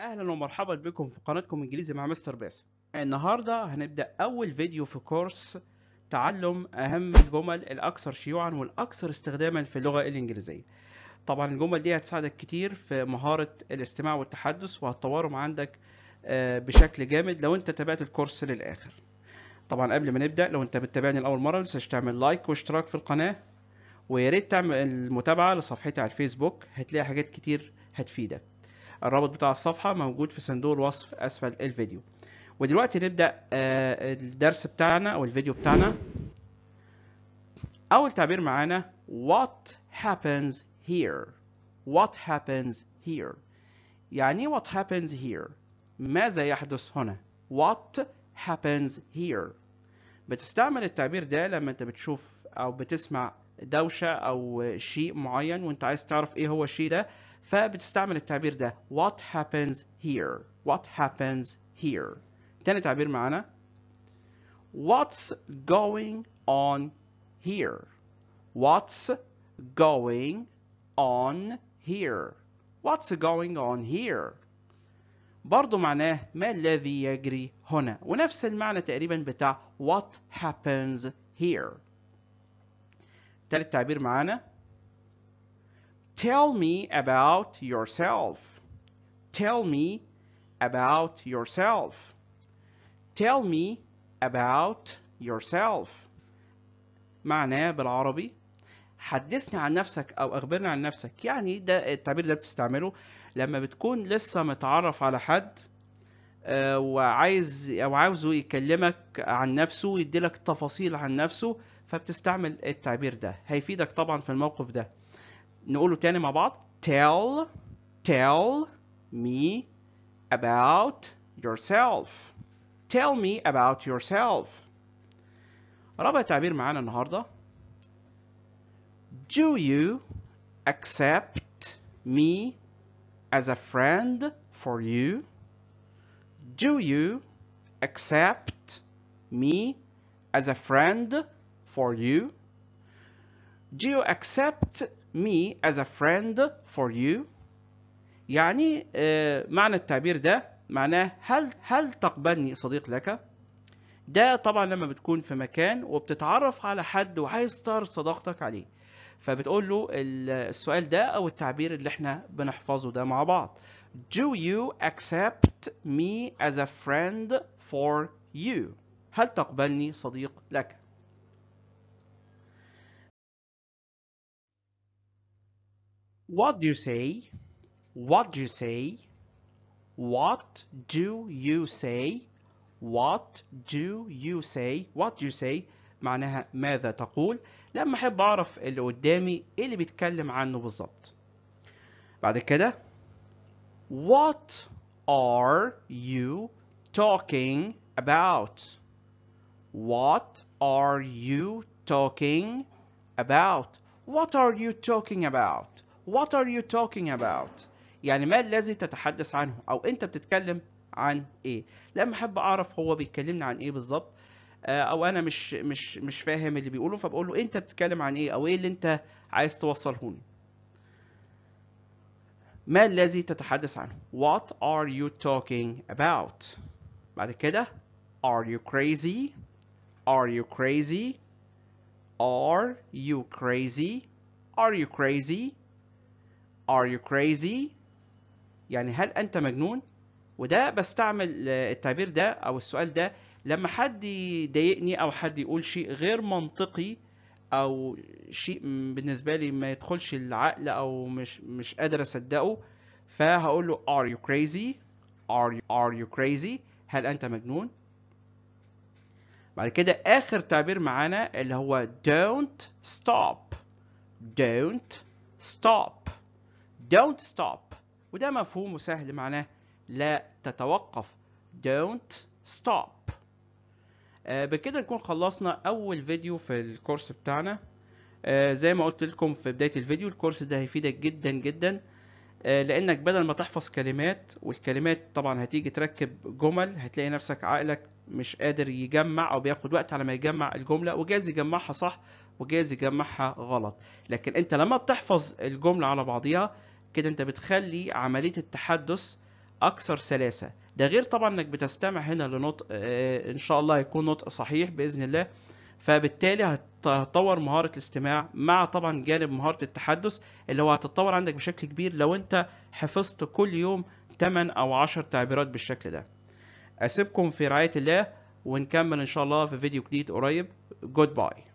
اهلا ومرحبا بكم في قناتكم انجليزي مع مستر بيس النهارده هنبدا اول فيديو في كورس تعلم اهم الجمل الاكثر شيوعا والاكثر استخداما في اللغه الانجليزيه طبعا الجمل دي هتساعدك كتير في مهاره الاستماع والتحدث وهتطورهم عندك آه، بشكل جامد لو انت تابعت الكورس للاخر طبعا قبل ما نبدا لو انت بتتابعني لاول مره ما تعمل لايك واشتراك في القناه ويا ريت تعمل المتابعة لصفحتي على الفيسبوك هتلاقي حاجات كتير هتفيدك الرابط بتاع الصفحة موجود في صندوق الوصف أسفل الفيديو ودلوقتي نبدأ آه، الدرس بتاعنا أو الفيديو بتاعنا أول تعبير معانا what happens here what happens here يعني إيه what happens here ماذا يحدث هنا what happens here بتستعمل التعبير ده لما انت بتشوف او بتسمع دوشة او شيء معين وانت عايز تعرف ايه هو الشيء ده فبتستعمل التعبير ده what happens here what happens here تاني تعبير معانا what's going on here what's going on here what's going on here برضو معناه ما الذي يجري هنا ونفس المعنى تقريبا بتاع what happens here تالت تعبير معانا Tell me about yourself. Tell me about yourself. Tell me about yourself. معناه بالعربي حدثني عن نفسك او اخبرني عن نفسك يعني ده التعبير ده بتستعمله لما بتكون لسه متعرف على حد آه، وعايز او عاوزه يكلمك عن نفسه ويديلك تفاصيل عن نفسه فبتستعمل التعبير ده هيفيدك طبعا في الموقف ده نقوله تاني مع بعض tell tell me about yourself tell me about yourself رابع تعبير معانا do you accept me as a friend for you do you accept me as a friend for you do you accept me as a friend for you يعني آه، معنى التعبير ده معناه هل هل تقبلني صديق لك ده طبعا لما بتكون في مكان وبتتعرف على حد وعايز وهيستار صداقتك عليه فبتقول له السؤال ده او التعبير اللي احنا بنحفظه ده مع بعض Do you accept me as a friend for you هل تقبلني صديق لك What do you say? What do you say? What do you say? What do you say? What do you say? معناها ماذا تقول؟ لما أحب أعرف اللي قدامي إيه اللي بيتكلم عنه بالظبط. بعد كده What are you talking about? What are you talking about? What are you talking about? What are you talking about؟ يعني ما الذي تتحدث عنه أو أنت بتتكلم عن إيه؟ لما أحب أعرف هو بيتكلمني عن إيه بالظبط آه، أو أنا مش مش مش فاهم اللي بيقوله فبقول له أنت بتتكلم عن إيه أو إيه اللي أنت عايز توصله لي؟ ما الذي تتحدث عنه؟ What are you talking about؟ بعد كده Are you crazy? Are you crazy? Are you crazy? Are you crazy? Are you crazy؟ يعني هل أنت مجنون؟ وده بستعمل آه، التعبير ده أو السؤال ده لما حد يضايقني أو حد يقول شيء غير منطقي أو شيء بالنسبة لي ما يدخلش العقل أو مش مش قادر أصدقه فهقول له Are you crazy؟ Are you, are you crazy؟ هل أنت مجنون؟ بعد كده آخر تعبير معانا اللي هو don't stop don't stop don't stop وده مفهوم سهل معناه لا تتوقف don't stop آه بكده نكون خلصنا اول فيديو في الكورس بتاعنا آه زي ما قلت لكم في بداية الفيديو الكورس ده هيفيدك جدا جدا آه لانك بدل ما تحفظ كلمات والكلمات طبعا هتيجي تركب جمل هتلاقي نفسك عقلك مش قادر يجمع او بياخد وقت على ما يجمع الجملة وجايز يجمعها صح وجايز يجمعها غلط لكن انت لما بتحفظ الجملة على بعضيها كده انت بتخلي عمليه التحدث اكثر سلاسه ده غير طبعا انك بتستمع هنا لنطق آه، آه، ان شاء الله هيكون نطق صحيح باذن الله فبالتالي هتطور مهارة الاستماع مع طبعا جانب مهارة التحدث اللي هو هتتطور عندك بشكل كبير لو انت حفظت كل يوم 8 او 10 تعبيرات بالشكل ده اسيبكم في رعاية الله ونكمل ان شاء الله في فيديو جديد قريب جود باي